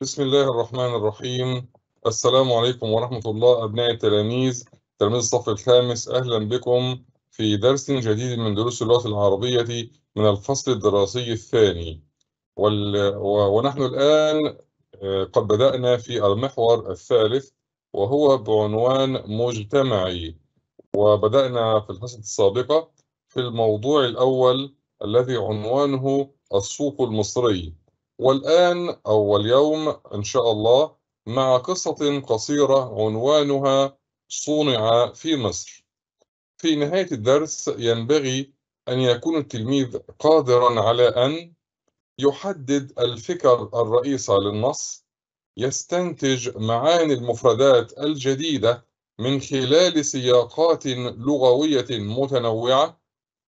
بسم الله الرحمن الرحيم السلام عليكم ورحمة الله أبناء التلاميذ تلاميذ الصف الخامس أهلا بكم في درس جديد من دروس اللغة العربية من الفصل الدراسي الثاني وال... ونحن الآن آه، قد بدأنا في المحور الثالث وهو بعنوان مجتمعي وبدأنا في الحصة السابقة في الموضوع الأول الذي عنوانه السوق المصري والآن أو اليوم إن شاء الله مع قصة قصيرة عنوانها صنع في مصر في نهاية الدرس ينبغي أن يكون التلميذ قادرا على أن يحدد الفكر الرئيسة للنص يستنتج معاني المفردات الجديدة من خلال سياقات لغوية متنوعة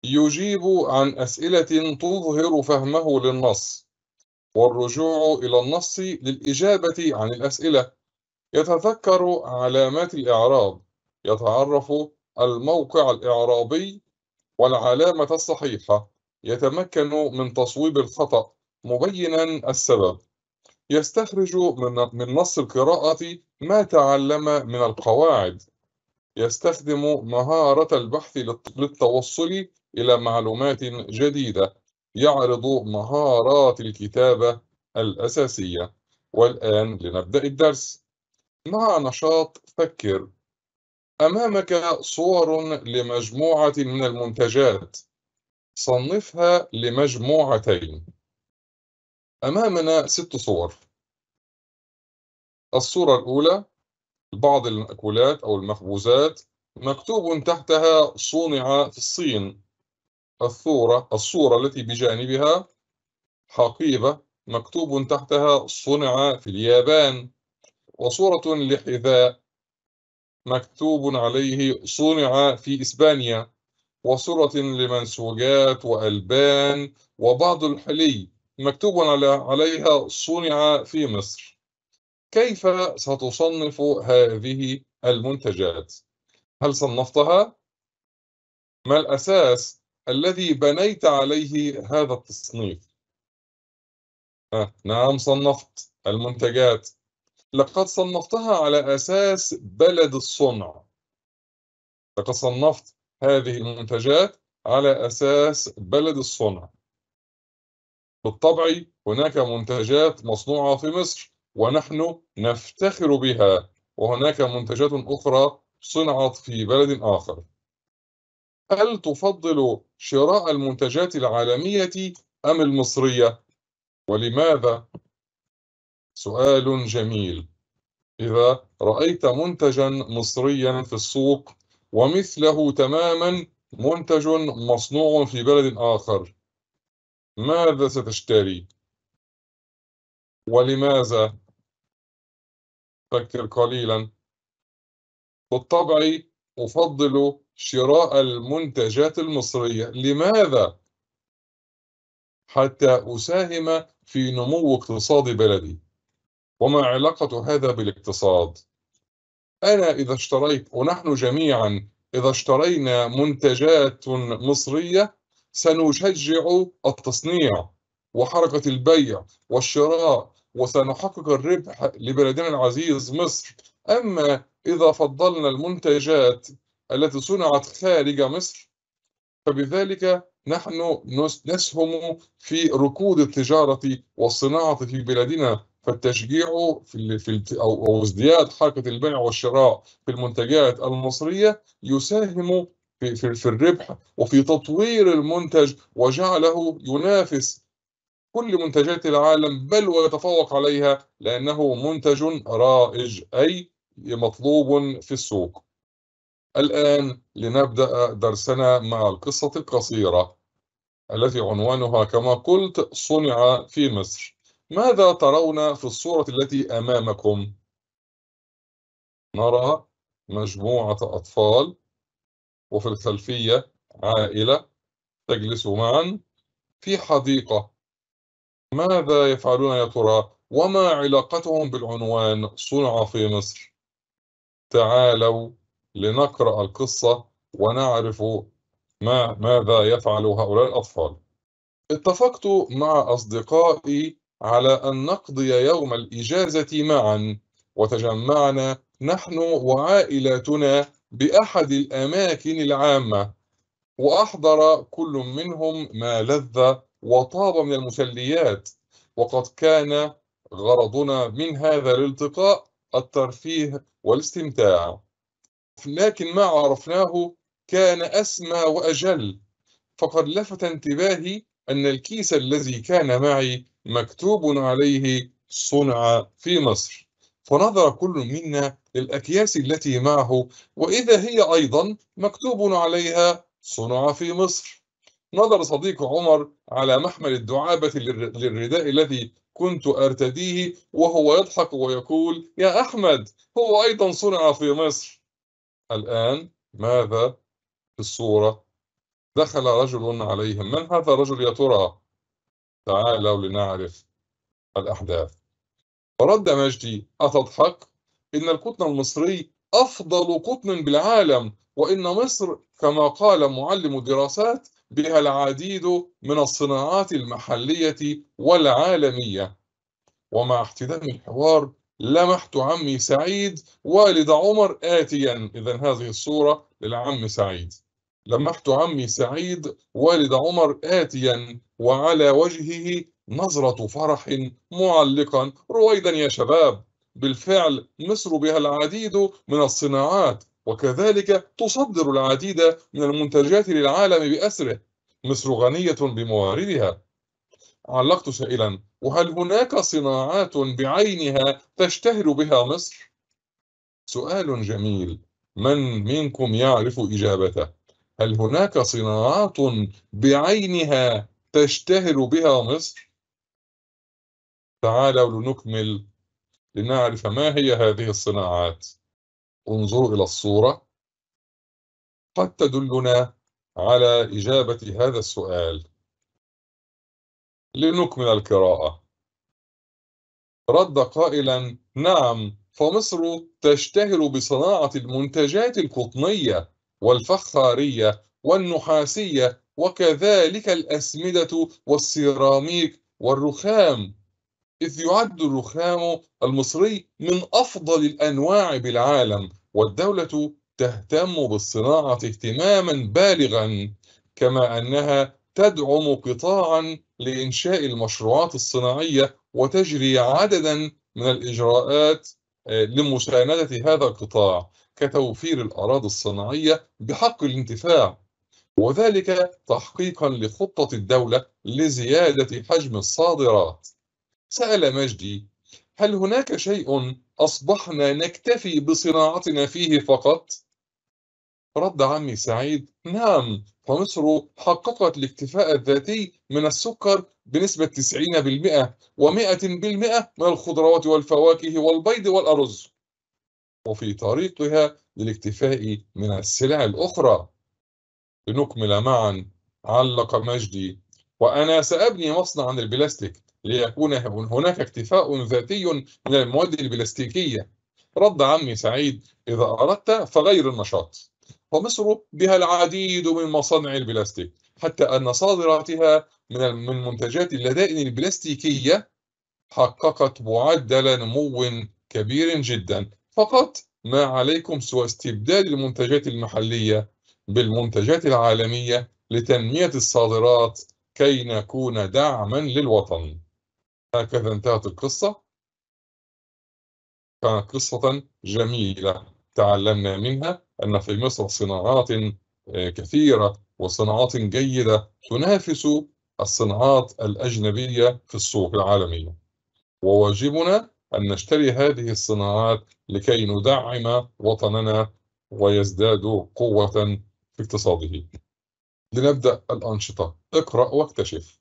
يجيب عن أسئلة تظهر فهمه للنص والرجوع إلى النص للإجابة عن الأسئلة يتذكر علامات الإعراب يتعرف الموقع الإعرابي والعلامة الصحيحة يتمكن من تصويب الخطأ مبينا السبب يستخرج من نص القراءة ما تعلم من القواعد يستخدم مهارة البحث للتوصل إلى معلومات جديدة يعرض مهارات الكتابة الأساسية والآن لنبدأ الدرس مع نشاط فكر أمامك صور لمجموعة من المنتجات صنفها لمجموعتين أمامنا ست صور الصورة الأولى بعض المأكولات أو المخبوزات مكتوب تحتها صنع في الصين الصورة الصورة التي بجانبها حقيبة مكتوب تحتها صنع في اليابان وصورة لحذاء مكتوب عليه صنع في إسبانيا وصورة لمنسوجات وألبان وبعض الحلي مكتوب عليها صنع في مصر كيف ستصنف هذه المنتجات؟ هل صنفتها؟ ما الأساس الذي بنيت عليه هذا التصنيف آه نعم صنفت المنتجات لقد صنفتها على أساس بلد الصنع لقد صنفت هذه المنتجات على أساس بلد الصنع بالطبع هناك منتجات مصنوعة في مصر ونحن نفتخر بها وهناك منتجات أخرى صنعت في بلد آخر هل تفضل شراء المنتجات العالمية أم المصرية؟ ولماذا؟ سؤال جميل إذا رأيت منتجا مصريا في السوق ومثله تماما منتج مصنوع في بلد آخر ماذا ستشتري؟ ولماذا؟ فكر قليلا بالطبع أفضل شراء المنتجات المصرية لماذا؟ حتى أساهم في نمو اقتصاد بلدي وما علاقة هذا بالاقتصاد؟ أنا إذا اشتريت ونحن جميعا إذا اشترينا منتجات مصرية سنشجع التصنيع وحركة البيع والشراء وسنحقق الربح لبلدنا العزيز مصر أما إذا فضلنا المنتجات التي صنعت خارج مصر فبذلك نحن نسهم في ركود التجارة والصناعة في بلادنا فالتشجيع في في او او ازدياد حركه البيع والشراء في المنتجات المصريه يساهم في في, في الربح وفي تطوير المنتج وجعله ينافس كل منتجات العالم بل ويتفوق عليها لانه منتج رائج اي مطلوب في السوق. الآن لنبدأ درسنا مع القصة القصيرة التي عنوانها كما قلت صنع في مصر ماذا ترون في الصورة التي أمامكم؟ نرى مجموعة أطفال وفي الخلفية عائلة تجلس معا في حديقة ماذا يفعلون يا ترى؟ وما علاقتهم بالعنوان صنع في مصر؟ تعالوا لنقرأ القصة ونعرف ما ماذا يفعل هؤلاء الأطفال اتفقت مع أصدقائي على أن نقضي يوم الإجازة معا وتجمعنا نحن وعائلاتنا بأحد الأماكن العامة وأحضر كل منهم ما لذ وطاب من المسليات وقد كان غرضنا من هذا الالتقاء الترفيه والاستمتاع لكن ما عرفناه كان أسمى وأجل فقد لفت انتباهي أن الكيس الذي كان معي مكتوب عليه صنع في مصر فنظر كل منا للأكياس التي معه وإذا هي أيضا مكتوب عليها صنع في مصر نظر صديق عمر على محمل الدعابة للرداء الذي كنت أرتديه وهو يضحك ويقول يا أحمد هو أيضا صنع في مصر الآن ماذا في الصورة دخل رجل عليهم من هذا الرجل يا ترى تعالوا لنعرف الأحداث فرد مجدي أتضحك إن القطن المصري أفضل قطن بالعالم وإن مصر كما قال معلم الدراسات بها العديد من الصناعات المحلية والعالمية ومع احتدام الحوار لمحت عمي سعيد والد عمر آتيا إذا هذه الصورة للعم سعيد لمحت عمي سعيد والد عمر آتيا وعلى وجهه نظرة فرح معلقا رويدا يا شباب بالفعل مصر بها العديد من الصناعات وكذلك تصدر العديد من المنتجات للعالم بأسره مصر غنية بمواردها علقت سائلا وهل هناك صناعات بعينها تشتهر بها مصر سؤال جميل من منكم يعرف اجابته هل هناك صناعات بعينها تشتهر بها مصر تعالوا لنكمل لنعرف ما هي هذه الصناعات انظروا الى الصوره قد تدلنا على اجابه هذا السؤال لنكمل القراءة رد قائلا نعم فمصر تشتهر بصناعة المنتجات القطنية والفخارية والنحاسية وكذلك الأسمدة والسيراميك والرخام إذ يعد الرخام المصري من أفضل الأنواع بالعالم والدولة تهتم بالصناعة اهتماما بالغا كما أنها تدعم قطاعا لإنشاء المشروعات الصناعية وتجري عددا من الإجراءات آه، لمساندة هذا القطاع كتوفير الأراضي الصناعية بحق الانتفاع وذلك تحقيقا لخطة الدولة لزيادة حجم الصادرات سأل مجدي هل هناك شيء أصبحنا نكتفي بصناعتنا فيه فقط؟ رد عمي سعيد نعم فمصر حققت الاكتفاء الذاتي من السكر بنسبة 90% و100% من الخضروات والفواكه والبيض والأرز وفي طريقها للاكتفاء من السلع الأخرى لنكمل معا علق مجدي وأنا سأبني مصنعا للبلاستيك ليكون هناك اكتفاء ذاتي من المواد البلاستيكية رد عمي سعيد إذا أردت فغير النشاط فمصر بها العديد من مصانع البلاستيك حتى أن صادراتها من من منتجات اللدائن البلاستيكية حققت معدل نمو كبير جدا فقط ما عليكم سوى استبدال المنتجات المحلية بالمنتجات العالمية لتنمية الصادرات كي نكون دعما للوطن هكذا انتهت القصة كانت قصة جميلة تعلمنا منها أن في مصر صناعات آه، كثيرة وصناعات جيدة تنافس الصناعات الأجنبية في السوق العالمية وواجبنا أن نشتري هذه الصناعات لكي ندعم وطننا ويزداد قوة في اقتصاده لنبدأ الأنشطة اقرأ واكتشف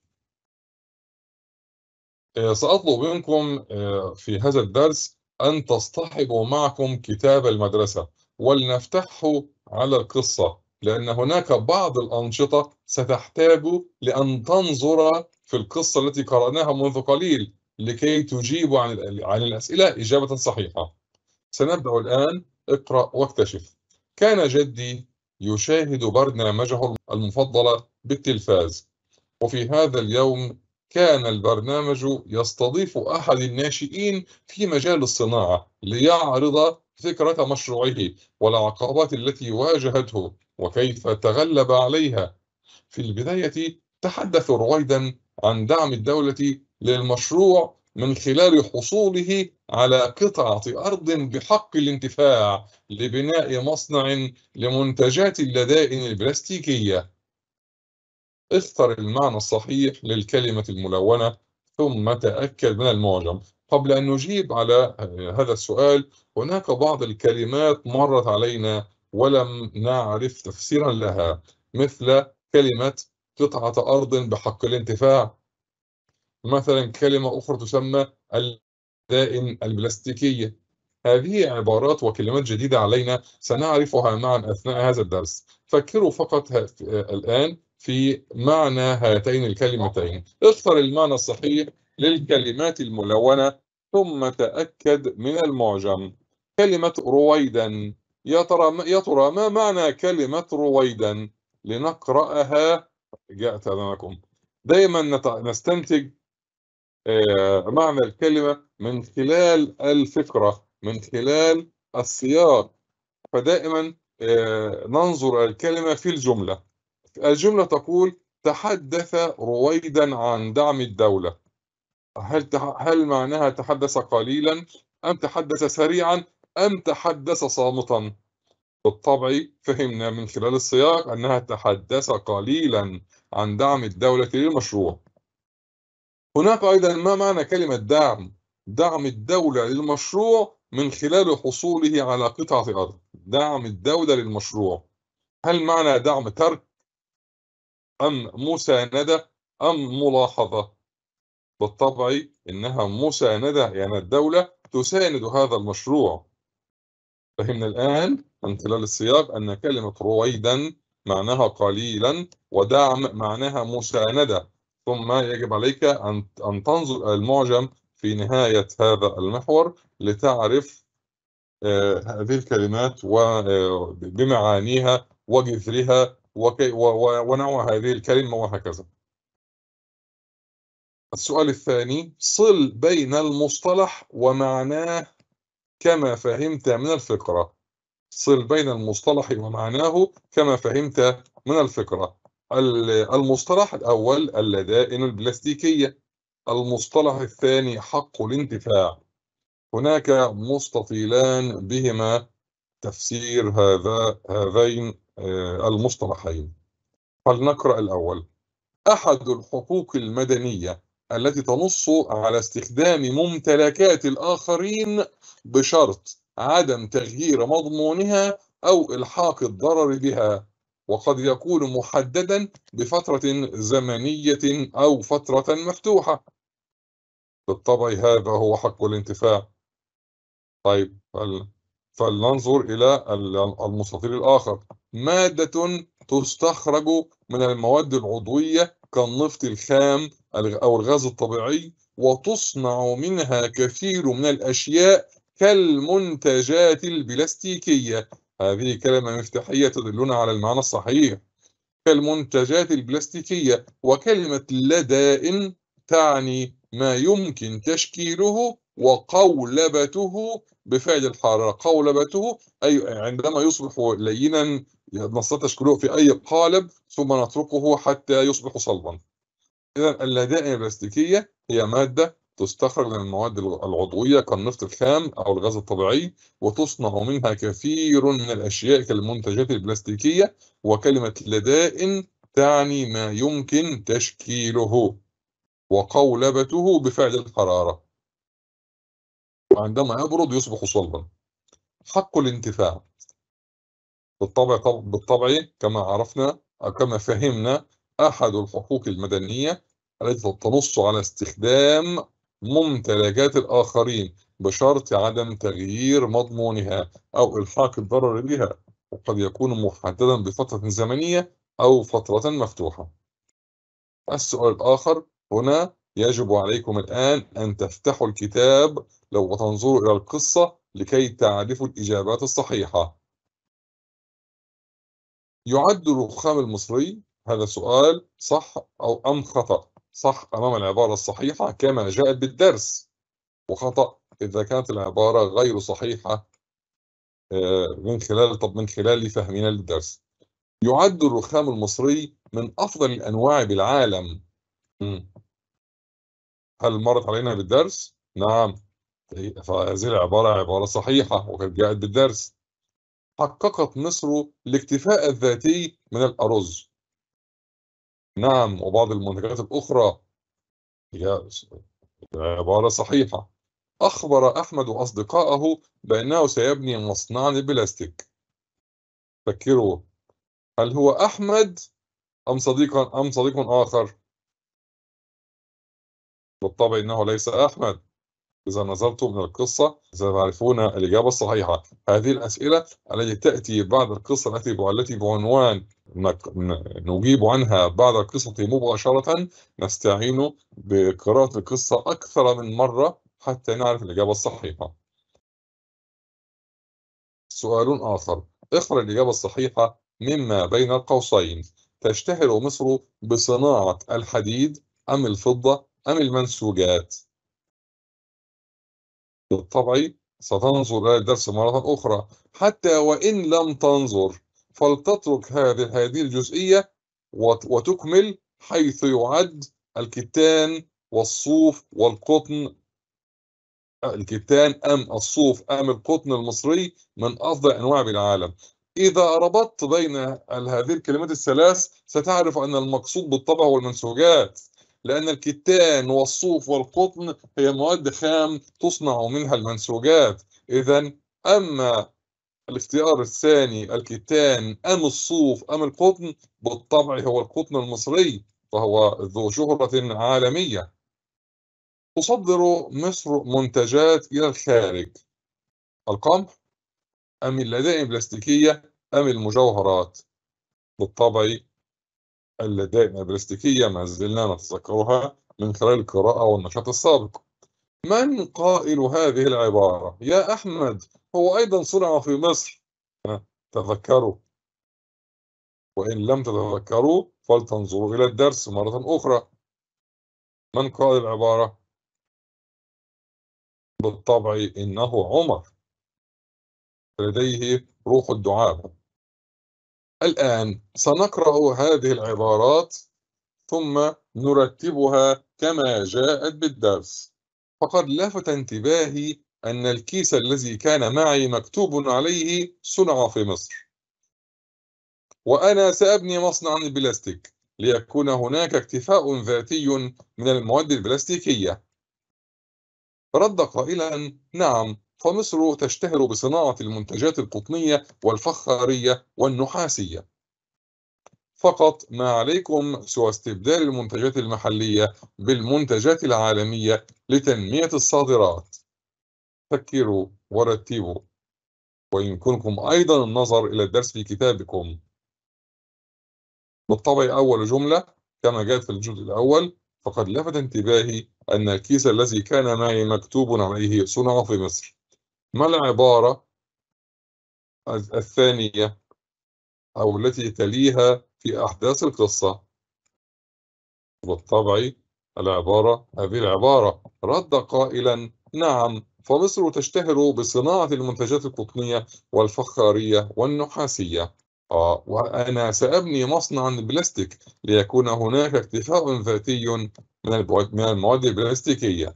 آه، سأطلب منكم آه، في هذا الدرس أن تصطحبوا معكم كتاب المدرسة ولنفتحه على القصة لأن هناك بعض الأنشطة ستحتاج لأن تنظر في القصة التي قرأناها منذ قليل لكي تجيب عن عن الأسئلة إجابة صحيحة. سنبدأ الآن اقرأ واكتشف. كان جدي يشاهد برنامجه المفضل بالتلفاز وفي هذا اليوم كان البرنامج يستضيف أحد الناشئين في مجال الصناعة ليعرض فكرة مشروعه والعقبات التي واجهته وكيف تغلب عليها في البداية تحدث رويدا عن دعم الدولة للمشروع من خلال حصوله على قطعة أرض بحق الانتفاع لبناء مصنع لمنتجات اللدائن البلاستيكية. اختر المعنى الصحيح للكلمة الملونة ثم تأكد من المعجم قبل أن نجيب على آه، هذا السؤال هناك بعض الكلمات مرت علينا ولم نعرف تفسيرا لها مثل كلمة قطعة أرض بحق الانتفاع مثلا كلمة أخرى تسمى الدائن البلاستيكية هذه عبارات وكلمات جديدة علينا سنعرفها معا أثناء هذا الدرس فكروا فقط آه، الآن في معنى هاتين الكلمتين اختر المعنى الصحيح للكلمات الملونة ثم تأكد من المعجم كلمة رويدا يا ترى يا ترى ما معنى كلمة رويدا لنقرأها جاءت أمامكم دايما نستنتج آه، معنى الكلمة من خلال الفكرة من خلال السياق فدائما آه، ننظر الكلمة في الجملة الجملة تقول تحدث رويدا عن دعم الدولة هل هل معناها تحدث قليلا أم تحدث سريعا أم تحدث صامتا بالطبع فهمنا من خلال السياق أنها تحدث قليلا عن دعم الدولة للمشروع هناك أيضا ما معنى كلمة دعم دعم الدولة للمشروع من خلال حصوله على قطعة أرض دعم الدولة للمشروع هل معنى دعم ترك أم مساندة أم ملاحظة بالطبع انها مسانده يعني الدوله تساند هذا المشروع فهمنا الان من خلال السياق ان كلمه رويدا معناها قليلا ودعم معناها مسانده ثم يجب عليك ان ان تنظر المعجم في نهايه هذا المحور لتعرف آه، هذه الكلمات وبمعانيها آه، وجذرها ونوع هذه الكلمه وهكذا السؤال الثاني صل بين المصطلح ومعناه كما فهمت من الفقرة صل بين المصطلح ومعناه كما فهمت من الفقرة المصطلح الأول اللدائن البلاستيكية المصطلح الثاني حق الانتفاع هناك مستطيلان بهما تفسير هذا هذين آه، المصطلحين فلنقرأ الأول أحد الحقوق المدنية التي تنص على استخدام ممتلكات الآخرين بشرط عدم تغيير مضمونها أو إلحاق الضرر بها وقد يكون محددا بفترة زمنية أو فترة مفتوحة بالطبع هذا هو حق الانتفاع طيب فلننظر إلى المستطيل الآخر مادة تستخرج من المواد العضوية كالنفط الخام أو الغاز الطبيعي وتصنع منها كثير من الأشياء كالمنتجات البلاستيكية هذه كلمة مفتاحية تدلنا على المعنى الصحيح كالمنتجات البلاستيكية وكلمة لدائن تعني ما يمكن تشكيله وقولبته بفعل الحرارة قولبته أي عندما يصبح لينا نستطيع تشكيله في أي قالب ثم نتركه حتى يصبح صلبا إذا اللدائن البلاستيكية هي مادة تستخرج من المواد العضوية كالنفط الخام أو الغاز الطبيعي وتصنع منها كثير من الأشياء كالمنتجات البلاستيكية وكلمة لدائن تعني ما يمكن تشكيله وقولبته بفعل الحرارة وعندما يبرد يصبح صلبا حق الانتفاع بالطبع بالطبع كما عرفنا أو كما فهمنا أحد الحقوق المدنية التي تنص على استخدام ممتلكات الآخرين بشرط عدم تغيير مضمونها أو إلحاق الضرر بها وقد يكون محددا بفترة زمنية أو فترة مفتوحة. السؤال الآخر هنا يجب عليكم الآن أن تفتحوا الكتاب لو تنظروا إلى القصة لكي تعرفوا الإجابات الصحيحة. يعد الرخام المصري هذا سؤال صح أو أم خطأ صح أمام العبارة الصحيحة كما جاءت بالدرس وخطأ إذا كانت العبارة غير صحيحة آه، من خلال طب من خلال فهمنا للدرس يعد الرخام المصري من أفضل الأنواع بالعالم هل مرت علينا بالدرس؟ نعم فهذه العبارة عبارة صحيحة وقد جاءت بالدرس حققت مصر الاكتفاء الذاتي من الأرز نعم وبعض المنتجات الأخرى هي عبارة صحيحة أخبر أحمد أصدقائه بأنه سيبني مصنعا للبلاستيك فكروا هل هو أحمد أم صديق أم صديق آخر؟ بالطبع إنه ليس أحمد إذا نظرتم من القصة ستعرفون الإجابة الصحيحة هذه الأسئلة التي تأتي بعد القصة التي التي بعنوان نجيب عنها بعد القصة مباشرة نستعين بقراءة القصة أكثر من مرة حتى نعرف الإجابة الصحيحة سؤال آخر اقرأ الإجابة الصحيحة مما بين القوسين تشتهر مصر بصناعة الحديد أم الفضة أم المنسوجات؟ بالطبع ستنظر إلى الدرس مرة أخرى حتى وإن لم تنظر فلتترك هذه هذه الجزئية وتكمل حيث يعد الكتان والصوف والقطن الكتان أم الصوف أم القطن المصري من أفضل أنواع بالعالم إذا ربطت بين هذه الكلمات الثلاث ستعرف أن المقصود بالطبع هو المنسوجات لأن الكتان والصوف والقطن هي مواد خام تصنع منها المنسوجات إذا أما الاختيار الثاني الكتان أم الصوف أم القطن بالطبع هو القطن المصري فهو ذو شهرة عالمية تصدر مصر منتجات إلى الخارج القمح أم اللدائن البلاستيكية أم المجوهرات بالطبع اللدائن البلاستيكية ما زلنا نتذكرها من خلال القراءة والنشاط السابق من قائل هذه العبارة يا أحمد هو أيضا صنع في مصر تذكروا وإن لم تتذكروا فلتنظروا إلى الدرس مرة أخرى من قال العبارة؟ بالطبع إنه عمر لديه روح الدعابة الآن سنقرأ هذه العبارات ثم نرتبها كما جاءت بالدرس فقد لفت انتباهي أن الكيس الذي كان معي مكتوب عليه صنع في مصر وأنا سأبني مصنعا البلاستيك ليكون هناك اكتفاء ذاتي من المواد البلاستيكية رد قائلا نعم فمصر تشتهر بصناعة المنتجات القطنية والفخارية والنحاسية فقط ما عليكم سوى استبدال المنتجات المحلية بالمنتجات العالمية لتنمية الصادرات فكروا ورتبوا ويمكنكم أيضا النظر إلى الدرس في كتابكم بالطبع أول جملة كما جاءت في الجزء الأول فقد لفت انتباهي أن الكيس الذي كان معي مكتوب عليه صنع في مصر ما العبارة الثانية أو التي تليها في أحداث القصة بالطبع العبارة هذه العبارة رد قائلا نعم فمصر تشتهر بصناعة المنتجات القطنية والفخارية والنحاسية آه وأنا سأبني مصنعا بلاستيك ليكون هناك اكتفاء ذاتي من المواد البلاستيكية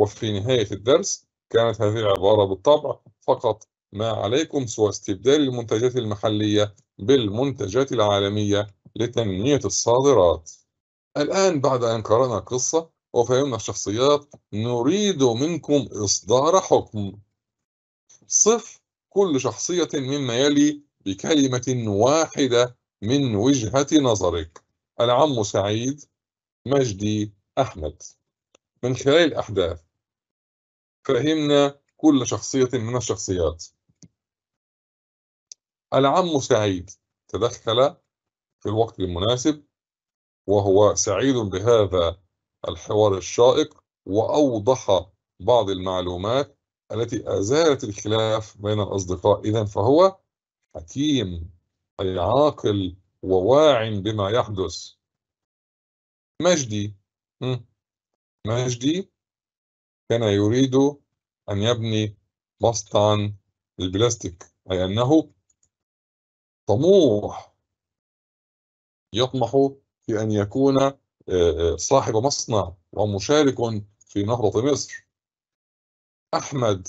وفي نهاية الدرس كانت هذه العبارة بالطبع فقط ما عليكم سوى استبدال المنتجات المحلية بالمنتجات العالمية لتنمية الصادرات الآن بعد أن قرأنا القصة وفهمنا الشخصيات نريد منكم إصدار حكم صف كل شخصية مما يلي بكلمة واحدة من وجهة نظرك العم سعيد مجدي أحمد من خلال الأحداث فهمنا كل شخصية من الشخصيات العم سعيد تدخل في الوقت المناسب وهو سعيد بهذا الحوار الشائق وأوضح بعض المعلومات التي أزالت الخلاف بين الأصدقاء إذا فهو حكيم أي عاقل وواع بما يحدث مجدي مجدي كان يريد أن يبني مصنعا للبلاستيك أي أنه طموح يطمح في أن يكون آه، آه، صاحب مصنع ومشارك في نهضة مصر أحمد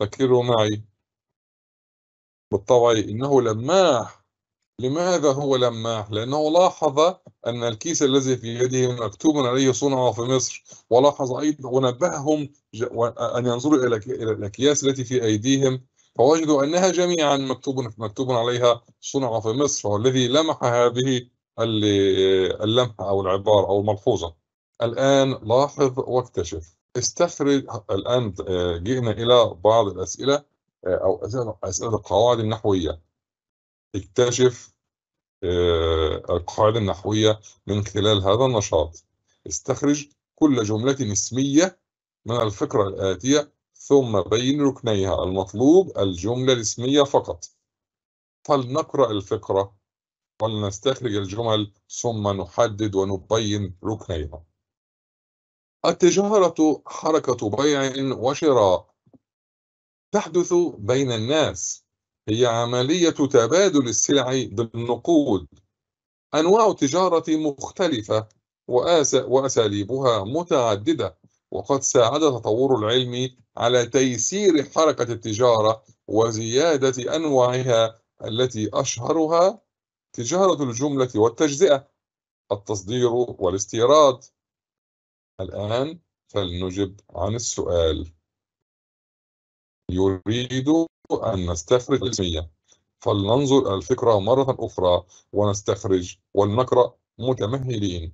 فكروا معي بالطبع إنه لماح لماذا هو لماح؟ لأنه لاحظ أن الكيس الذي في يده مكتوب عليه صنعه في مصر ولاحظ أيضا ونبههم أن ينظروا إلى الأكياس التي في أيديهم فوجدوا أنها جميعا مكتوب مكتوب عليها صنع في مصر هو الذي لمح هذه اللمحة أو العبارة أو الملحوظة الآن لاحظ واكتشف استخرج الآن آه، جئنا إلى بعض الأسئلة آه، أو أسئلة القواعد النحوية اكتشف آه، القاعدة النحوية من خلال هذا النشاط استخرج كل جملة اسمية من الفكرة الآتية ثم بين ركنيها المطلوب الجملة الاسمية فقط فلنقرأ الفكرة ولنستخرج الجمل ثم نحدد ونبين ركنيها التجارة حركة بيع وشراء تحدث بين الناس هي عملية تبادل السلع بالنقود أنواع التجارة مختلفة وأساليبها متعددة وقد ساعد تطور العلم على تيسير حركة التجارة وزيادة أنواعها التي أشهرها تجارة الجملة والتجزئة التصدير والاستيراد الآن فلنجب عن السؤال يريد أن نستخرج علميا فلننظر الفكرة مرة أخرى ونستخرج ولنقرأ متمهلين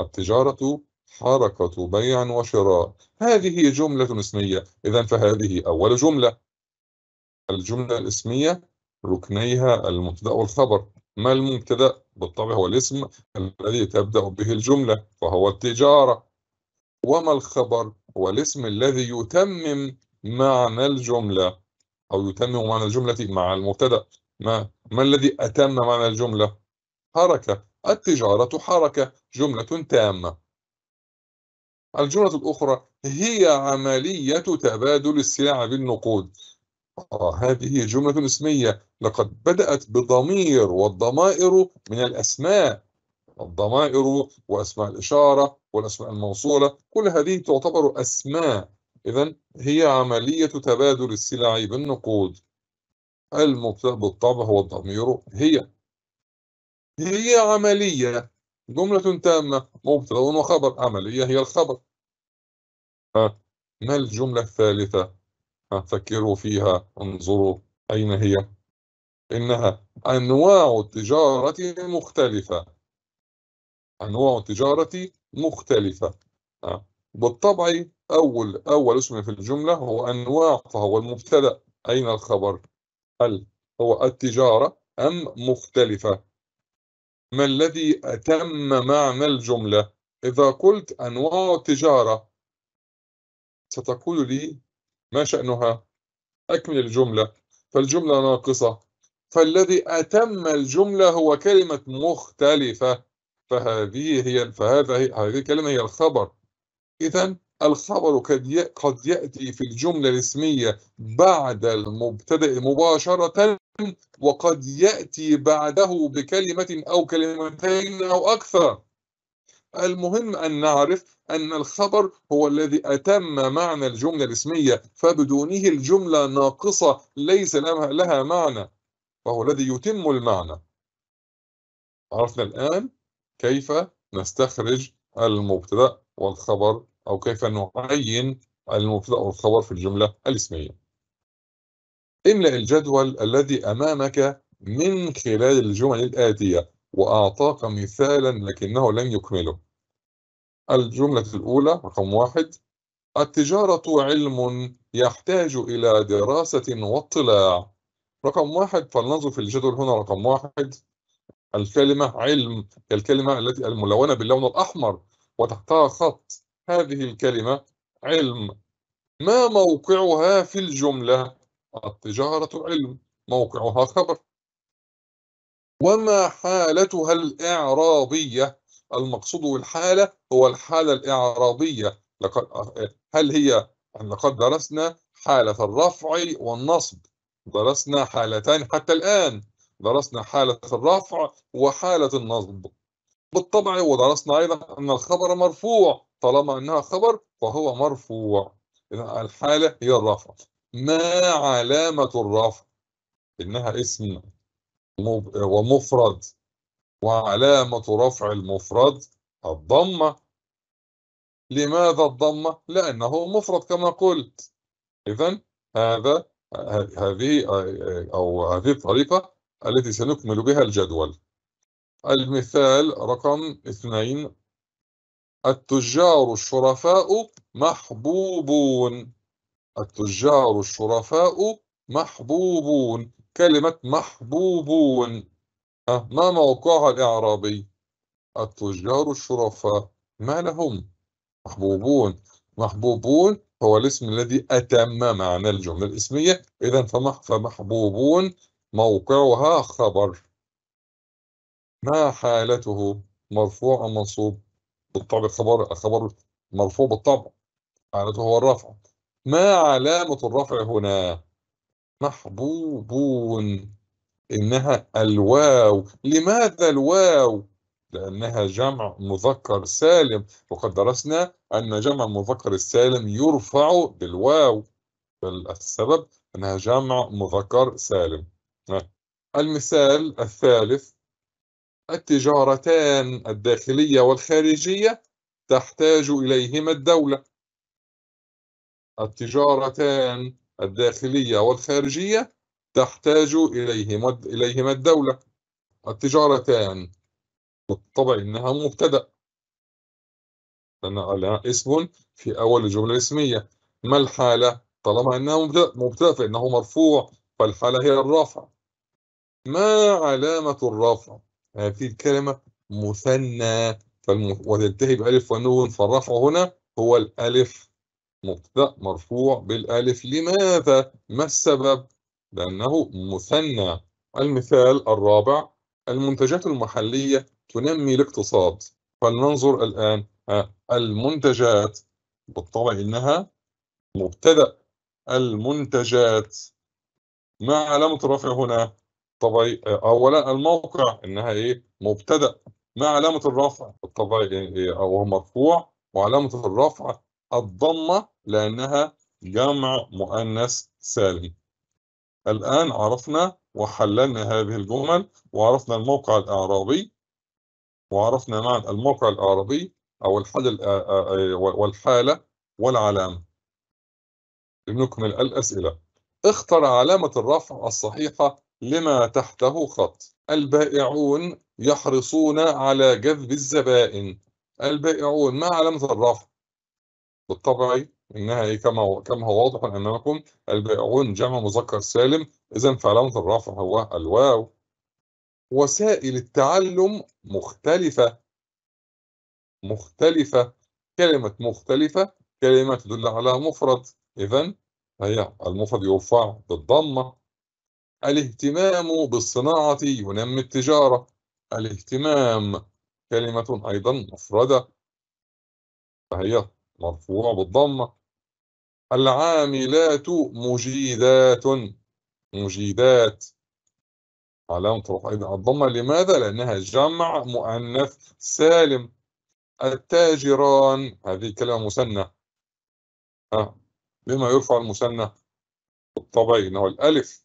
التجارة حركة بيع وشراء هذه جملة اسمية إذا فهذه أول جملة الجملة الاسمية ركنيها المبتدأ والخبر ما المبتدأ؟ بالطبع هو الاسم الذي تبدأ به الجملة فهو التجارة وما الخبر؟ هو الاسم الذي يتمم معنى الجملة أو يتمم معنى الجملة مع المبتدأ ما ما الذي أتم معنى الجملة حركة التجارة حركة جملة تامة الجملة الأخرى هي عملية تبادل السلع بالنقود آه هذه جملة اسمية لقد بدأت بضمير والضمائر من الأسماء الضمائر وأسماء الإشارة والأسماء الموصولة كل هذه تعتبر أسماء إذا هي عملية تبادل السلع بالنقود المبتدأ بالطبع هو الضمير هي هي عملية جملة تامة مبتدأ وخبر عملية هي الخبر ها ما الجملة الثالثة ها فكروا فيها انظروا أين هي إنها أنواع التجارة مختلفة أنواع التجارة مختلفة بالطبع أول أول اسم في الجملة هو أنواع فهو المبتدأ أين الخبر؟ هل هو التجارة أم مختلفة؟ ما الذي أتم معنى الجملة؟ إذا قلت أنواع التجارة ستقول لي ما شأنها؟ أكمل الجملة فالجملة ناقصة فالذي أتم الجملة هو كلمة مختلفة فهذه هي فهذا هي هذه الكلمة هي الخبر إذا الخبر قد يأتي في الجملة الاسمية بعد المبتدأ مباشرة وقد يأتي بعده بكلمة أو كلمتين أو أكثر المهم أن نعرف أن الخبر هو الذي أتم معنى الجملة الاسمية فبدونه الجملة ناقصة ليس لها معنى فهو الذي يتم المعنى عرفنا الآن كيف نستخرج المبتدأ والخبر أو كيف نعين المبتدأ والخبر في الجملة الاسمية املأ الجدول الذي أمامك من خلال الجمل الآتية وأعطاك مثالا لكنه لم يكمله الجملة الأولى رقم واحد التجارة علم يحتاج إلى دراسة واطلاع رقم واحد فلننظر في الجدول هنا رقم واحد الكلمة علم الكلمة التي الملونة باللون الأحمر وتحتها خط هذه الكلمة علم ما موقعها في الجملة التجارة علم موقعها خبر وما حالتها الإعرابية المقصود بالحالة هو الحالة الإعرابية لقد هل هي لقد درسنا حالة الرفع والنصب درسنا حالتين حتى الآن درسنا حالة الرفع وحالة النصب بالطبع ودرسنا أيضا أن الخبر مرفوع طالما أنها خبر فهو مرفوع إذا الحالة هي الرفع ما علامة الرفع إنها اسم ومفرد وعلامة رفع المفرد الضمة لماذا الضمة؟ لأنه مفرد كما قلت إذا هذا هذه أو هذه الطريقة التي سنكمل بها الجدول المثال رقم اثنين التجار الشرفاء محبوبون التجار الشرفاء محبوبون كلمة محبوبون ما موقعها الإعرابي التجار الشرفاء ما لهم محبوبون محبوبون هو الاسم الذي أتم معنى الجملة الاسمية إذا فمحبوبون موقعها خبر ما حالته مرفوع أم منصوب بالطبع الخبر الخبر مرفوع بالطبع حالته هو الرفع ما علامة الرفع هنا محبوبون إنها الواو لماذا الواو لأنها جمع مذكر سالم وقد درسنا أن جمع المذكر السالم يرفع بالواو السبب أنها جمع مذكر سالم المثال الثالث التجارتان الداخلية والخارجية تحتاج إليهما الدولة التجارتان الداخلية والخارجية تحتاج إليهما إليهما الدولة التجارتان بالطبع إنها مبتدأ لأنها اسم في أول الجملة الاسمية ما الحالة؟ طالما إنها مبتدأ, مبتدأ فإنه مرفوع فالحالة هي الرافع ما علامة الرافع؟ هذه آه، الكلمة مثنى وتنتهي بألف ونون فالرفع هنا هو الألف مبتدأ مرفوع بالألف لماذا؟ ما السبب؟ لأنه مثنى المثال الرابع المنتجات المحلية تنمي الاقتصاد فلننظر الآن آه، المنتجات بالطبع إنها مبتدأ المنتجات ما علامة الرفع هنا؟ الطبيعي اولا الموقع انها ايه مبتدا ما علامه الرفع الطبيعي يعني إيه؟ او مرفوع وعلامه الرفع الضمه لانها جمع مؤنث سالم الان عرفنا وحللنا هذه الجمل وعرفنا الموقع الاعرابي وعرفنا معنى الموقع الاعرابي او الحد والحاله والعلامه لنكمل الاسئله اختر علامه الرفع الصحيحه لما تحته خط البائعون يحرصون على جذب الزبائن البائعون ما علامة الرفع بالطبع إنها كما كما هو واضح أمامكم البائعون جمع مذكر سالم إذا فعلامة الرفع هو الواو وسائل التعلم مختلفة مختلفة كلمة مختلفة كلمة تدل على مفرد إذا هي المفرد يرفع بالضمة الاهتمام بالصناعة ينمي التجارة الاهتمام كلمة أيضا مفردة فهي مرفوعة بالضمة العاملات مجيدات مجيدات علامة رفع أيضا الضمة لماذا؟ لأنها جمع مؤنث سالم التاجران هذه كلمة مثنى بما يرفع المثنى بالطبع إنه الألف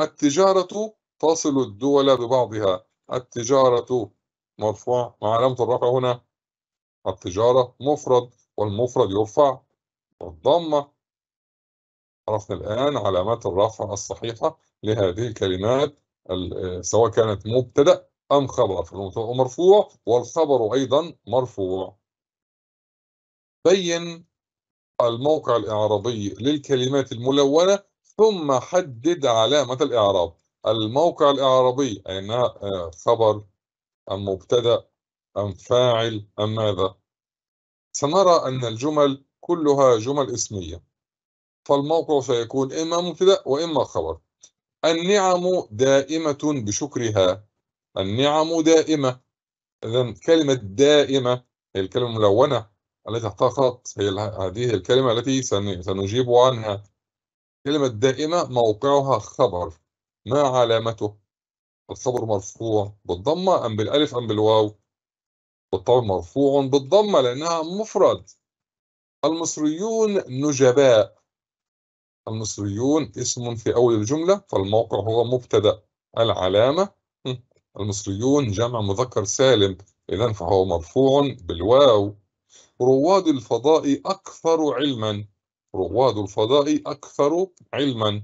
التجارة تصل الدول ببعضها التجارة مرفوع وعلامة الرفع هنا التجارة مفرد والمفرد يرفع والضمة عرفنا الآن علامات الرفع الصحيحة لهذه الكلمات سواء كانت مبتدأ أم خبر فالمبتدأ مرفوع والخبر أيضا مرفوع بين الموقع الإعرابي للكلمات الملونة ثم حدد علامة الإعراب الموقع الإعرابي أنها آه، خبر أم مبتدأ أم فاعل أم ماذا سنرى أن الجمل كلها جمل اسمية فالموقع سيكون إما مبتدأ وإما خبر النعم دائمة بشكرها النعم دائمة إذا كلمة دائمة هي الكلمة الملونة التي تحتها خط هي هذه الكلمة التي سنجيب عنها كلمة دائمة موقعها خبر ما علامته الخبر مرفوع بالضمة أم بالألف أم بالواو بالطبع مرفوع بالضمة لأنها مفرد المصريون نجباء المصريون اسم في أول الجملة فالموقع هو مبتدأ العلامة المصريون جمع مذكر سالم إذا فهو مرفوع بالواو رواد الفضاء أكثر علما رواد الفضاء أكثر علما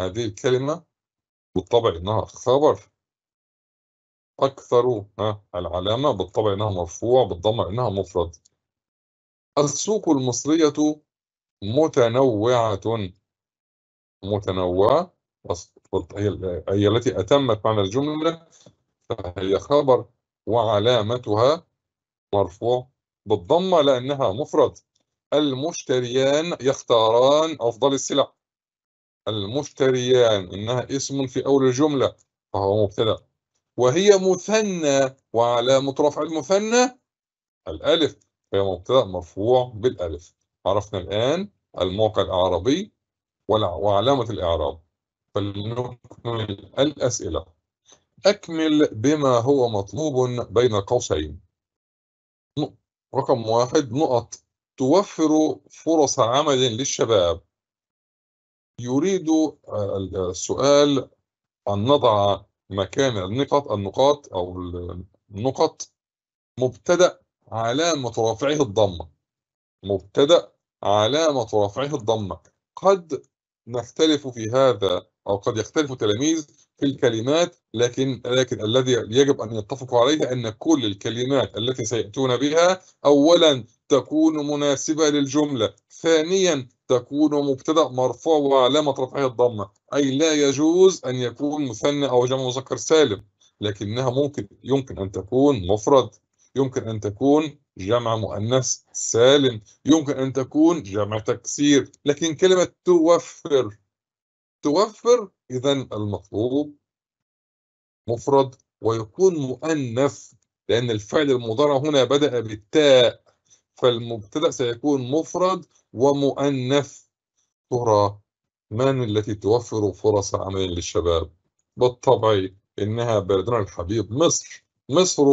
هذه الكلمة بالطبع إنها خبر أكثر العلامة بالطبع إنها مرفوع بالضمة إنها مفرد السوق المصرية متنوعة متنوعة هي التي أتمت معنى الجملة فهي خبر وعلامتها مرفوع بالضمة لأنها مفرد المشتريان يختاران أفضل السلع المشتريان إنها اسم في أول الجملة فهو مبتدأ وهي مثنى وعلامة رفع المثنى الألف فهي مبتدأ مرفوع بالألف عرفنا الآن الموقع الأعرابي وعلامة الإعراب فلنكمل الأسئلة أكمل بما هو مطلوب بين قوسين رقم واحد نقط توفر فرص عمل للشباب يريد آه، السؤال أن نضع مكان النقط النقاط أو النقط مبتدأ علامة رفعه الضمة مبتدأ علامة رفعه الضمة قد نختلف في هذا أو قد يختلف التلاميذ في الكلمات لكن لكن الذي يجب ان يتفقوا عليه ان كل الكلمات التي سياتون بها اولا تكون مناسبه للجمله، ثانيا تكون مبتدا مرفوع وعلامه رفعه الضمه، اي لا يجوز ان يكون مثنى او جمع مذكر سالم، لكنها ممكن يمكن ان تكون مفرد، يمكن ان تكون جمع مؤنث سالم، يمكن ان تكون جمع تكسير، لكن كلمه توفر توفر إذا المطلوب مفرد ويكون مؤنث لأن الفعل المضارع هنا بدأ بالتاء فالمبتدأ سيكون مفرد ومؤنث ترى من التي توفر فرص عمل للشباب بالطبع إنها بلدنا الحبيب مصر مصر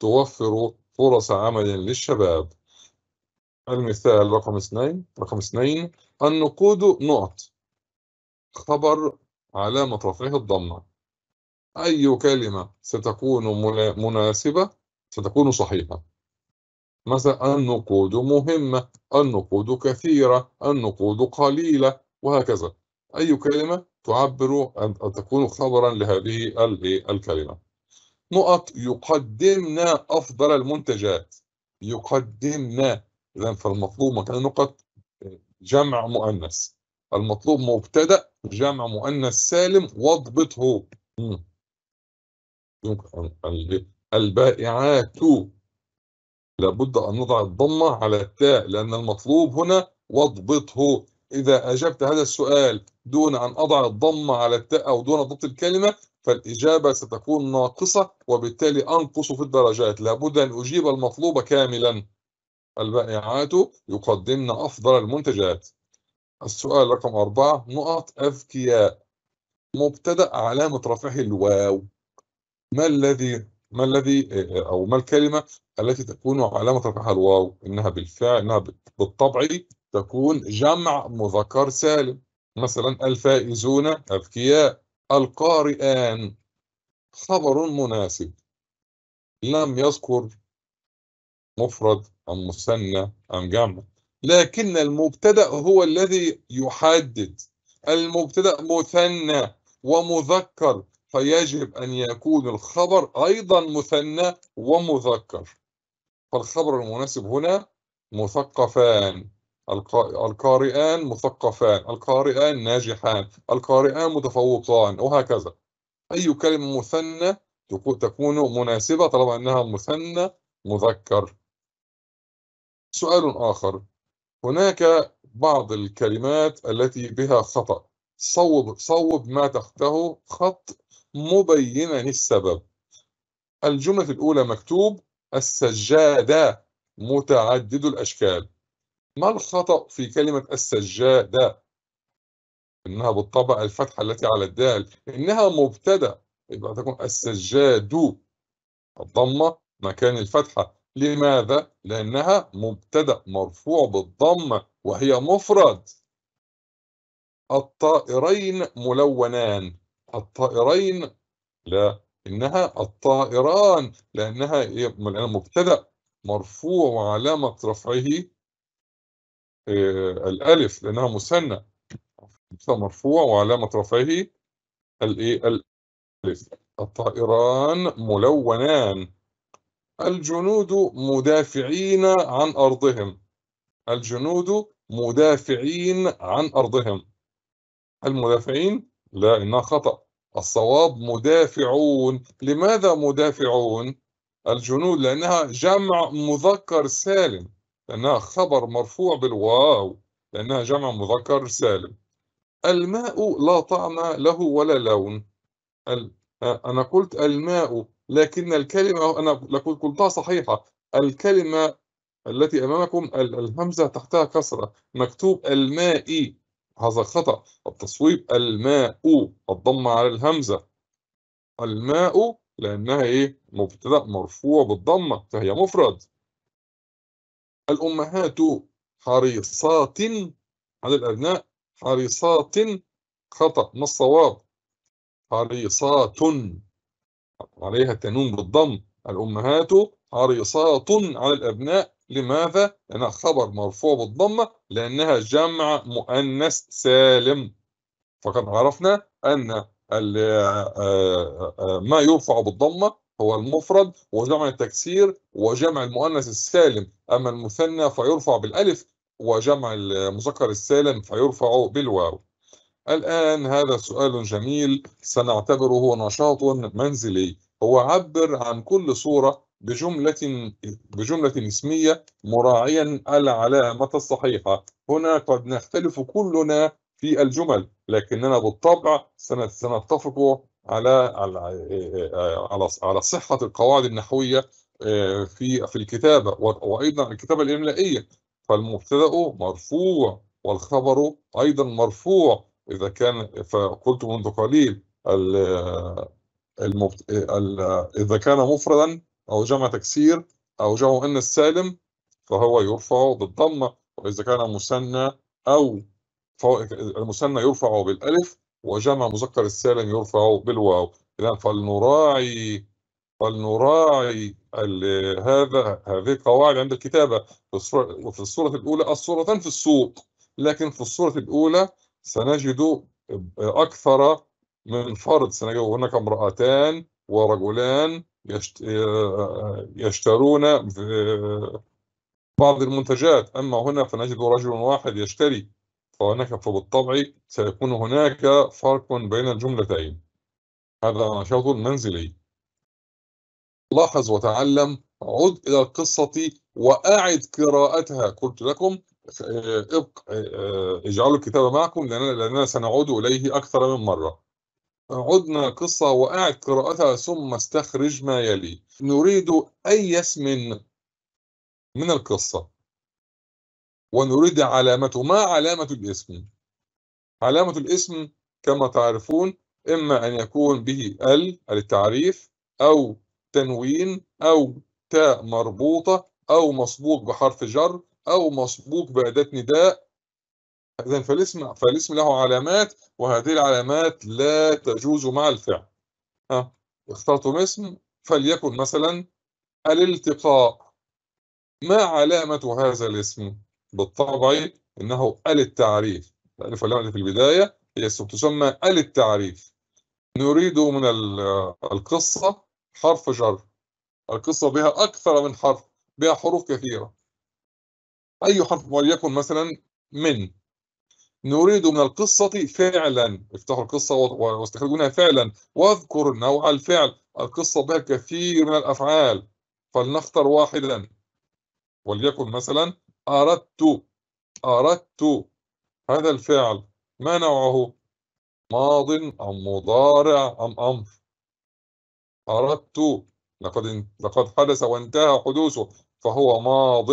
توفر فرص عمل للشباب المثال رقم اثنين رقم اثنين النقود نقط خبر علامة رفعه الضمة أي كلمة ستكون مناسبة ستكون صحيحة مثلا النقود مهمة النقود كثيرة النقود قليلة وهكذا أي كلمة تعبر أن تكون خبرا لهذه الكلمة نقط يقدمنا أفضل المنتجات يقدمنا إذا فالمطلوب مكان نقط آه، جمع مؤنث المطلوب مبتدأ جمع مؤنث سالم واضبطه البائعات لابد أن نضع الضمة على التاء لأن المطلوب هنا واضبطه إذا أجبت هذا السؤال دون أن أضع الضمة على التاء أو دون ضبط الكلمة فالإجابة ستكون ناقصة وبالتالي أنقص في الدرجات لابد أن أجيب المطلوب كاملا البائعات يقدمن أفضل المنتجات السؤال رقم أربعة نقط أذكياء مبتدأ علامة رفعه الواو ما الذي ما الذي آه، أو ما الكلمة التي تكون علامة رفعها الواو إنها بالفعل إنها بالطبع تكون جمع مذكر سالم مثلا الفائزون أذكياء القارئان خبر مناسب لم يذكر مفرد أم مثنى أم جمع لكن المبتدا هو الذي يحدد المبتدا مثنى ومذكر فيجب أن يكون الخبر أيضا مثنى ومذكر فالخبر المناسب هنا مثقفان القارئان مثقفان القارئان ناجحان القارئان متفوقان وهكذا أي كلمة مثنى تكون مناسبة طالما أنها مثنى مذكر سؤال آخر هناك بعض الكلمات التي بها خطأ صوب صوب ما تحته خط مبينا السبب الجملة الأولى مكتوب السجادة متعدد الأشكال ما الخطأ في كلمة السجادة؟ إنها بالطبع الفتحة التي على الدال إنها مبتدأ يبقى تكون السجاد الضمة مكان الفتحة لماذا؟ لأنها مبتدأ مرفوع بالضم وهي مفرد الطائرين ملونان الطائرين لا إنها الطائران لأنها آه، مبتدأ مرفوع وعلامة رفعه الألف إيه، لأنها مثنى مرفوع وعلامة رفعه الألف الطائران ملونان الجنود مدافعين عن أرضهم الجنود مدافعين عن أرضهم المدافعين لا إنها خطأ الصواب مدافعون لماذا مدافعون الجنود لأنها جمع مذكر سالم لأنها خبر مرفوع بالواو لأنها جمع مذكر سالم الماء لا طعم له ولا لون أنا قلت الماء لكن الكلمة أنا قلتها صحيحة الكلمة التي أمامكم الهمزة تحتها كسرة مكتوب الماء هذا خطأ التصويب الماء الضم على الهمزة الماء لأنها إيه مبتدأ مرفوع بالضمة فهي مفرد الأمهات حريصات على الأبناء حريصات خطأ ما الصواب حريصات عليها التنوين بالضم الأمهات حريصات على الأبناء لماذا؟ لأنها خبر مرفوع بالضمة لأنها جمع مؤنث سالم فقد عرفنا أن آه، ما يرفع بالضمة هو المفرد وجمع التكسير وجمع المؤنث السالم أما المثنى فيرفع بالألف وجمع المذكر السالم فيرفع بالواو الآن هذا سؤال جميل سنعتبره نشاط منزلي هو عبر عن كل صورة بجملة بجملة اسمية مراعيا العلامة الصحيحة هنا قد نختلف كلنا في الجمل لكننا بالطبع سنتفق على على على صحة القواعد النحوية آه، في في الكتابة وأيضا الكتابة الإملائية فالمبتدأ مرفوع والخبر أيضا مرفوع إذا كان فقلت منذ قليل إذا كان مفردا أو جمع تكسير أو جمع إن السالم فهو يرفع بالضمة وإذا كان مثنى أو المثنى يرفع بالألف وجمع مذكر السالم يرفع بالواو إذا فلنراعي فلنراعي هذا هذه القواعد عند الكتابة وفي الصورة الأولى الصوره في السوق لكن في الصورة الأولى سنجد أكثر من فرد سنجد هناك امرأتان ورجلان يشترون بعض المنتجات أما هنا فنجد رجل واحد يشتري فهناك فبالطبع سيكون هناك فرق بين الجملتين هذا نشاط منزلي لاحظ وتعلم عد إلى القصة وأعد قراءتها قلت لكم آه، آه، آه، اجعلوا الكتاب معكم لأننا سنعود إليه أكثر من مرة عدنا قصة وأعد قراءتها ثم استخرج ما يلي نريد أي اسم من القصة ونريد علامته ما علامة الاسم علامة الاسم كما تعرفون إما أن يكون به ال للتعريف أو تنوين أو تاء مربوطة أو مسبوق بحرف جر أو مسبوق بأداة نداء إذا فالاسم فالاسم له علامات وهذه العلامات لا تجوز مع الفعل ها اخترتم اسم فليكن مثلا الالتقاء ما علامة هذا الاسم؟ بالطبع إنه ال التعريف لأن واللام في البداية هي تسمى ال التعريف نريد من القصة حرف جر القصة بها أكثر من حرف بها حروف كثيرة أي حرف وليكن مثلا من نريد من القصة فعلا افتحوا القصة واستخرجونها فعلا واذكر نوع الفعل القصة بها كثير من الأفعال فلنختر واحدا وليكن مثلا أردت أردت هذا الفعل ما نوعه ماض أم مضارع أم أمر أردت لقد لقد حدث وانتهى حدوثه فهو ماض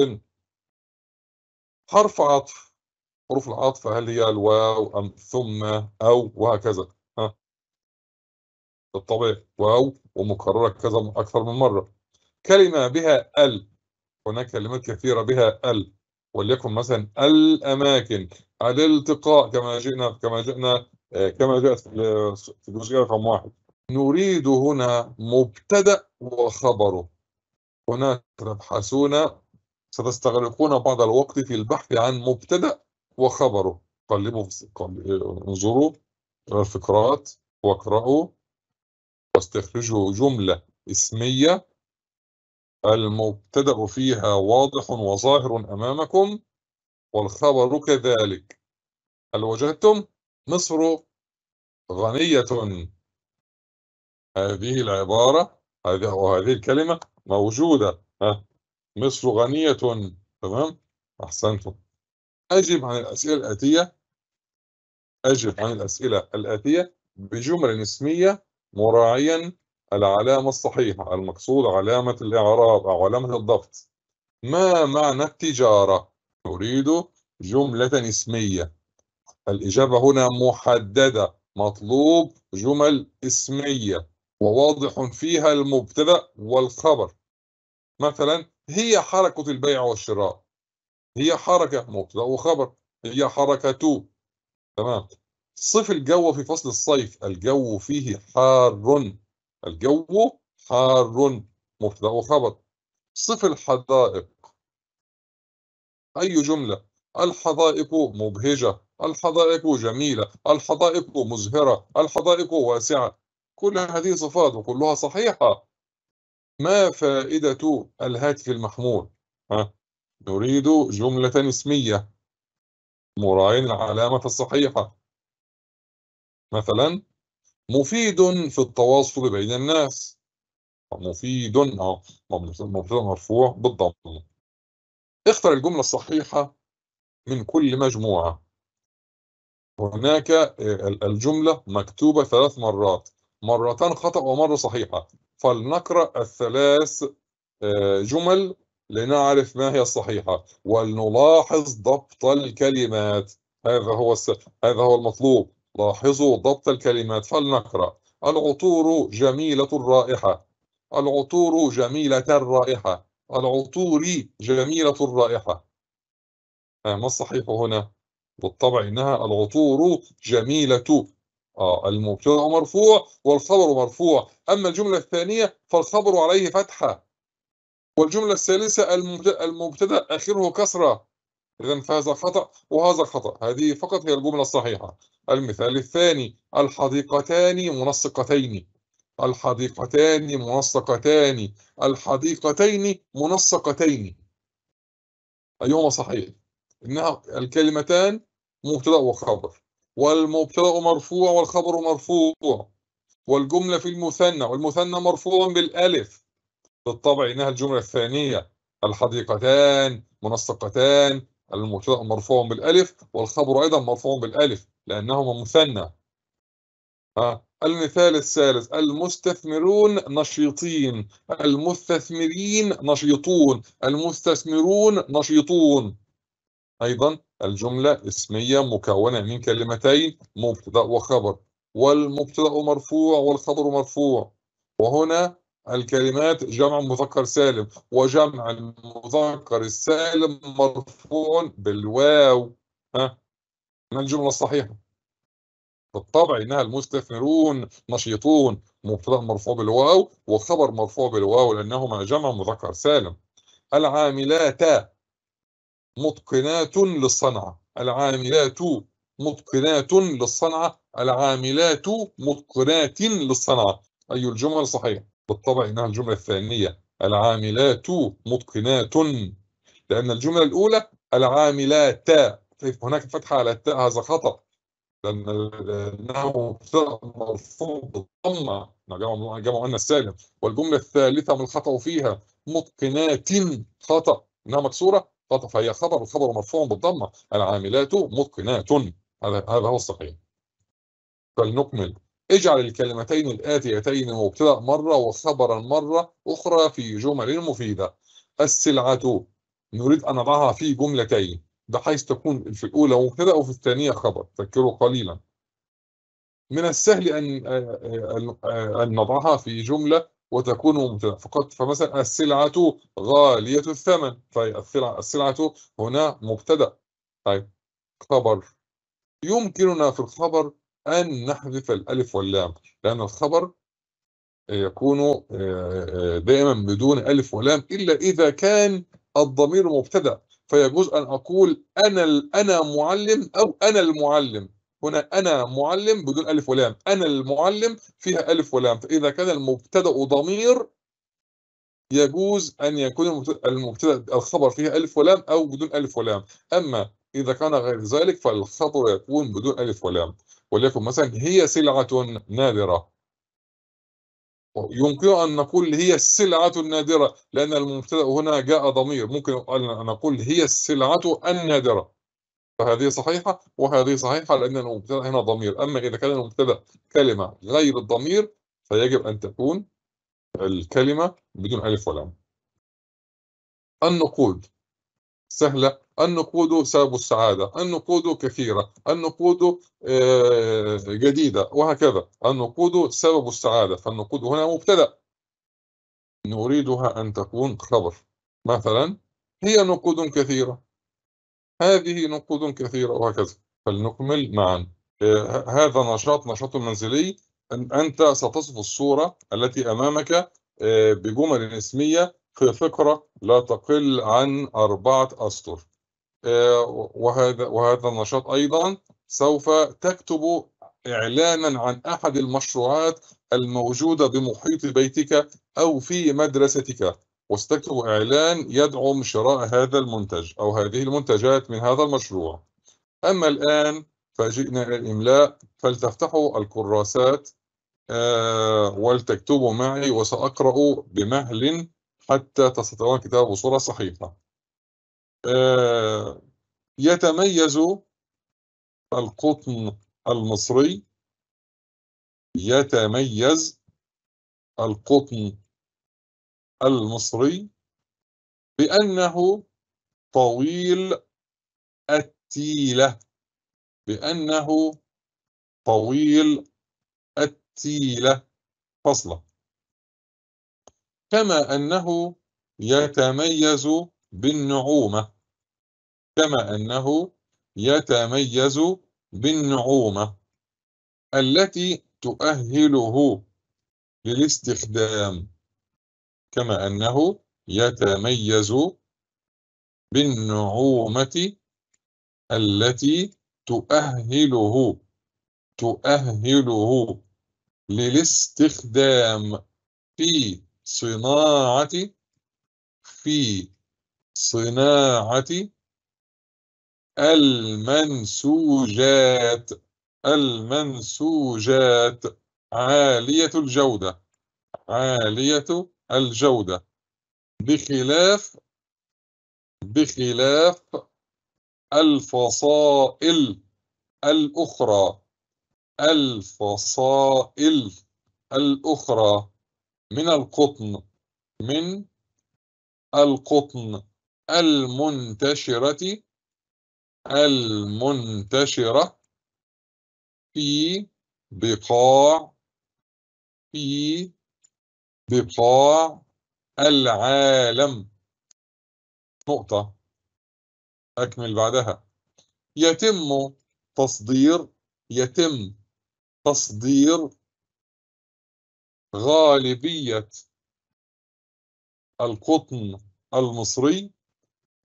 حرف عطف حروف العطف هل هي الواو أم ثم أو وهكذا ها بالطبيعي واو ومكررة كذا أكثر من مرة كلمة بها ال هناك كلمات كثيرة بها ال وليكن مثلا الأماكن الالتقاء كما جئنا كما جئنا آه، كما جاءت في الجزئية رقم واحد نريد هنا مبتدأ وخبره هنا تبحثون ستستغرقون بعض الوقت في البحث عن مبتدأ وخبره قلبوا انظروا الفقرات واقرأوا واستخرجوا جملة اسمية المبتدأ فيها واضح وظاهر أمامكم والخبر كذلك هل وجدتم؟ مصر غنية هذه العبارة وهذه الكلمة موجودة مصر غنية تمام أحسنتم أجب عن الأسئلة الآتية أجب عن الأسئلة الآتية بجمل اسمية مراعيا العلامة الصحيحة المقصود علامة الإعراب أو علامة الضبط ما معنى التجارة؟ نريد جملة اسمية الإجابة هنا محددة مطلوب جمل اسمية وواضح فيها المبتدأ والخبر مثلا هي حركة البيع والشراء هي حركة مبتدأ وخبر هي حركة تمام صف الجو في فصل الصيف الجو فيه حار الجو حار مبتدأ وخبر صف الحدائق أي جملة الحدائق مبهجة الحدائق جميلة الحدائق مزهرة الحدائق واسعة كل هذه صفات وكلها صحيحة ما فائدة الهاتف المحمول ها؟ نريد جملة اسمية مراعين العلامة الصحيحة مثلا مفيد في التواصل بين الناس مفيد آه، مفيد مرفوع بالضبط اختر الجملة الصحيحة من كل مجموعة هناك آه، الجملة مكتوبة ثلاث مرات مرتان خطأ ومرة صحيحة فلنقرأ الثلاث آه، جمل لنعرف ما هي الصحيحة ولنلاحظ ضبط الكلمات هذا هو الس... هذا هو المطلوب لاحظوا ضبط الكلمات فلنقرأ العطور جميلة الرائحة العطور جميلة الرائحة العطور جميلة الرائحة آه، ما الصحيح هنا؟ بالطبع إنها العطور جميلة اه المبتدا مرفوع والخبر مرفوع اما الجمله الثانيه فالخبر عليه فتحه والجمله الثالثه المبتدا اخره كسره اذا فهذا خطا وهذا خطا هذه فقط هي الجمله الصحيحه المثال الثاني الحديقتان منسقتين الحديقتان منسقتان الحديقتين منسقتين ايهما صحيح انها الكلمتان مبتدا وخبر والمبتدا مرفوع والخبر مرفوع والجمله في المثنى والمثنى مرفوع بالالف بالطبع انها الجمله الثانيه الحديقتان منسقتان المبتدا مرفوع بالالف والخبر ايضا مرفوع بالالف لانهما مثنى المثال الثالث المستثمرون نشيطين المستثمرين نشيطون المستثمرون نشيطون ايضا الجملة اسمية مكونة من كلمتين مبتدأ وخبر والمبتدأ مرفوع والخبر مرفوع وهنا الكلمات جمع مذكر سالم وجمع المذكر السالم مرفوع بالواو ها ما الجملة الصحيحة بالطبع انها المستثمرون نشيطون مبتدا مرفوع بالواو وخبر مرفوع بالواو لانهما جمع مذكر سالم العاملات متقنات للصنعة العاملات متقنات للصنعة العاملات متقنات للصنعة أي الجمل صحيح بالطبع إنها الجملة الثانية العاملات متقنات لأن الجملة الأولى العاملات طيب، هناك فتحة على التاء هذا خطأ لأن لأنه مرفوع بالضمة نعم، جمع أن السالم والجملة الثالثة من الخطأ فيها متقنات خطأ إنها نعم، مكسورة فهي خبر الخبر مرفوع بالضمه العاملات متقنات هذا هذا هو الصحيح فلنكمل اجعل الكلمتين الآتيتين مبتدأ مرة وخبرا مرة أخرى في جمل مفيدة السلعة نريد أن نضعها في جملتين بحيث تكون في الأولى مبتدأ وفي الثانية خبر فكروا قليلا من السهل أن أن نضعها في جملة وتكون فقط فمثلا السلعة غالية الثمن فالسلعة طيب السلعة هنا مبتدأ طيب خبر يمكننا في الخبر أن نحذف الألف واللام لأن الخبر يكون آه، آه، دائما بدون ألف ولام إلا إذا كان الضمير مبتدأ فيجوز أن أقول أنا أنا معلم أو أنا المعلم هنا أنا معلم بدون ألف ولام أنا المعلم فيها ألف ولام فإذا كان المبتدأ ضمير يجوز أن يكون المبتدأ الخبر فيها ألف ولام أو بدون ألف ولام أما إذا كان غير ذلك فالخبر يكون بدون ألف ولام وليكن مثلا هي سلعة نادرة يمكن أن نقول هي السلعة النادرة لأن المبتدأ هنا جاء ضمير ممكن أن نقول هي السلعة النادرة فهذه صحيحة وهذه صحيحة لأن المبتدأ هنا ضمير أما إذا كان المبتدأ كلمة غير الضمير فيجب أن تكون الكلمة بدون ألف ولام النقود سهلة النقود سبب السعادة النقود كثيرة النقود آه، جديدة وهكذا النقود سبب السعادة فالنقود هنا مبتدأ نريدها أن تكون خبر مثلا هي نقود كثيرة هذه نقود كثيرة وهكذا فلنكمل معا آه، هذا نشاط نشاط منزلي أنت ستصف الصورة التي أمامك آه، بجمل اسمية في فقرة لا تقل عن أربعة أسطر آه، وهذا وهذا النشاط أيضا سوف تكتب إعلانا عن أحد المشروعات الموجودة بمحيط بيتك أو في مدرستك واستكتبوا إعلان يدعم شراء هذا المنتج أو هذه المنتجات من هذا المشروع أما الآن فجئنا إلى الإملاء فلتفتحوا الكراسات آه، ولتكتبوا معي وسأقرأ بمهل حتى تستطيعون الكتابة بصورة صحيحة آه، يتميز القطن المصري يتميز القطن المصري بأنه طويل التيلة بأنه طويل التيلة فصلة كما أنه يتميز بالنعومة كما أنه يتميز بالنعومة التي تؤهله للاستخدام كما أنه يتميز بالنعومة التي تؤهله تؤهله للاستخدام في صناعة في صناعة المنسوجات المنسوجات عالية الجودة عالية الجودة بخلاف بخلاف الفصائل الأخرى الفصائل الأخرى من القطن من القطن المنتشرة المنتشرة في بقاع في بقاع العالم نقطة أكمل بعدها يتم تصدير يتم تصدير غالبية القطن المصري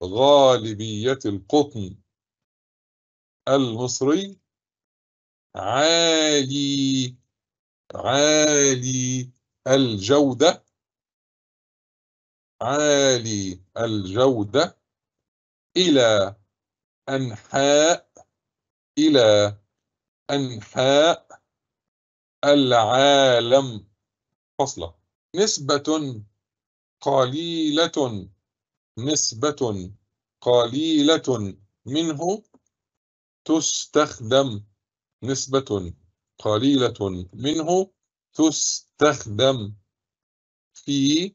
غالبية القطن المصري عالي عالي الجودة عالي الجودة إلى أنحاء إلى أنحاء العالم فصلة نسبة قليلة نسبة قليلة منه تستخدم نسبة قليلة منه تستخدم في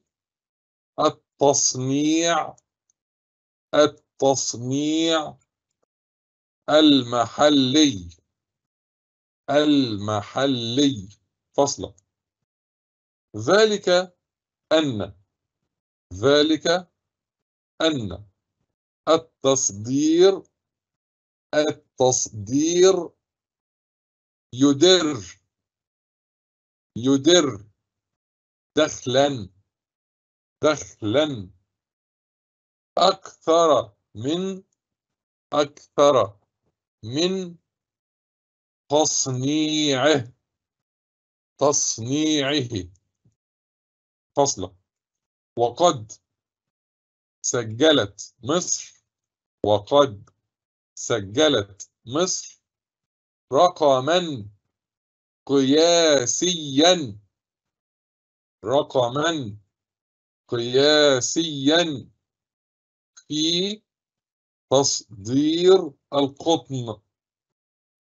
التصنيع التصنيع المحلي المحلي فصلا ذلك أن ذلك أن التصدير التصدير يدر يدر دخلا دخلا أكثر من أكثر من تصنيعه تصنيعه فصلة وقد سجلت مصر وقد سجلت مصر رقما قياسيا رقما قياسيا في تصدير القطن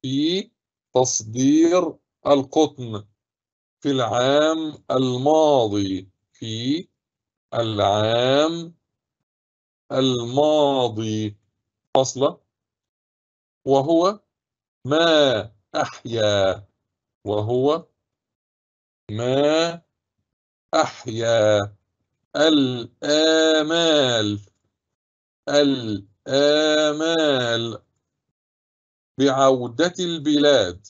في تصدير القطن في العام الماضي في العام الماضي فصلة وهو ما أحيا وهو ما أحيا الآمال الآمال بعودة البلاد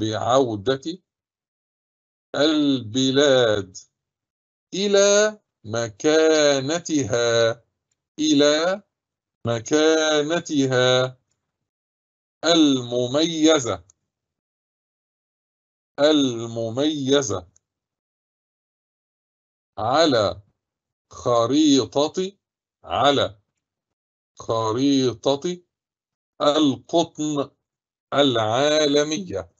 بعودة البلاد إلى مكانتها إلى مكانتها المميزة المميزة على خريطة على خريطة القطن العالمية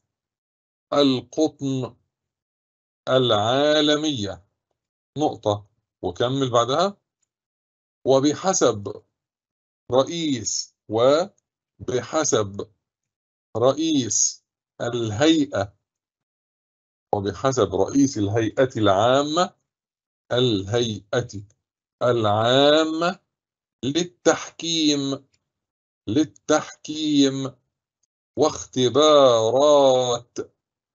القطن العالمية نقطة وكمل بعدها وبحسب رئيس وبحسب رئيس الهيئة وبحسب رئيس الهيئة العامة الهيئة العامة للتحكيم للتحكيم واختبارات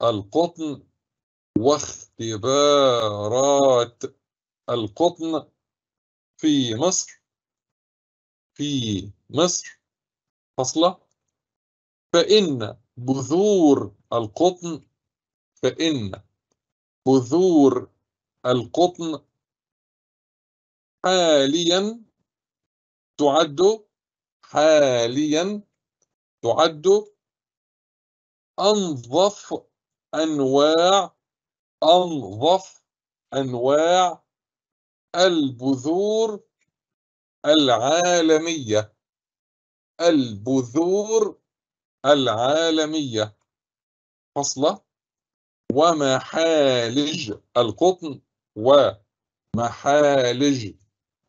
القطن واختبارات القطن في مصر في مصر فصلة فإن بذور القطن فإن بذور القطن حاليا تعد حاليا تعد أنظف أنواع أنظف أنواع البذور العالمية البذور العالمية فصلة ومحالج القطن ومحالج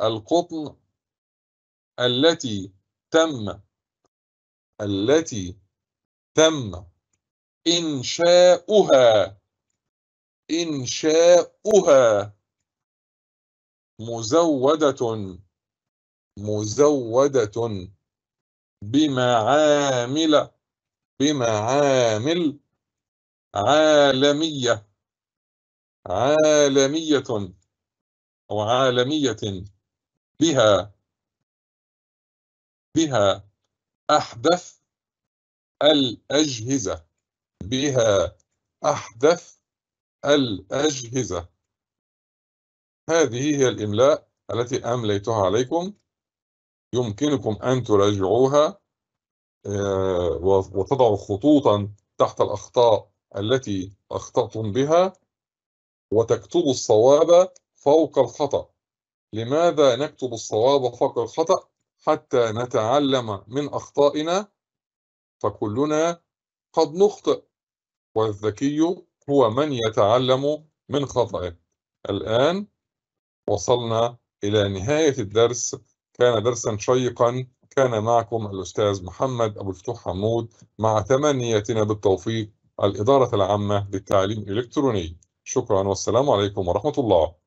القطن التي تم التي تم إنشاؤها إنشاؤها مزودة مزودة بمعامل بمعامل عالمية عالمية أو عالمية بها بها أحدث الأجهزة بها أحدث الأجهزة هذه هي الإملاء التي أمليتها عليكم يمكنكم أن تراجعوها آه، وتضعوا خطوطا تحت الأخطاء التي أخطأتم بها وتكتبوا الصواب فوق الخطأ لماذا نكتب الصواب فوق الخطأ حتى نتعلم من أخطائنا فكلنا قد نخطئ والذكي هو من يتعلم من خطأه الآن وصلنا إلى نهاية الدرس كان درسا شيقا كان معكم الأستاذ محمد أبو الفتوح حمود مع تمنيتنا بالتوفيق الإدارة العامة للتعليم الإلكتروني شكرا والسلام عليكم ورحمة الله